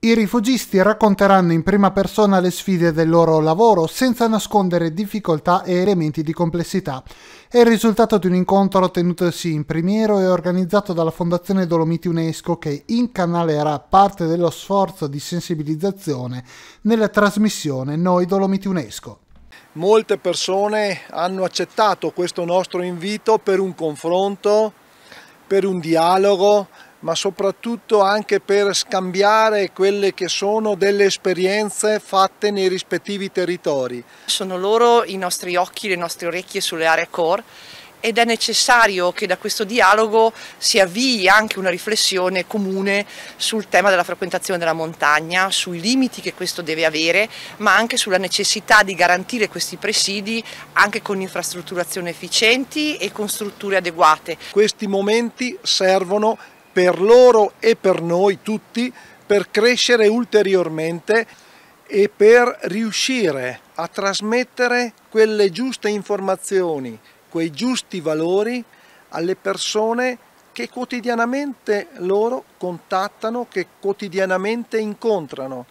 I rifugisti racconteranno in prima persona le sfide del loro lavoro senza nascondere difficoltà e elementi di complessità. È il risultato di un incontro tenutosi in Primiero e organizzato dalla Fondazione Dolomiti UNESCO che incanalerà parte dello sforzo di sensibilizzazione nella trasmissione Noi Dolomiti UNESCO. Molte persone hanno accettato questo nostro invito per un confronto, per un dialogo, ma soprattutto anche per scambiare quelle che sono delle esperienze fatte nei rispettivi territori. Sono loro i nostri occhi, le nostre orecchie sulle aree core ed è necessario che da questo dialogo si avvii anche una riflessione comune sul tema della frequentazione della montagna, sui limiti che questo deve avere, ma anche sulla necessità di garantire questi presidi anche con infrastrutturazioni efficienti e con strutture adeguate. Questi momenti servono per loro e per noi tutti per crescere ulteriormente e per riuscire a trasmettere quelle giuste informazioni, quei giusti valori alle persone che quotidianamente loro contattano, che quotidianamente incontrano.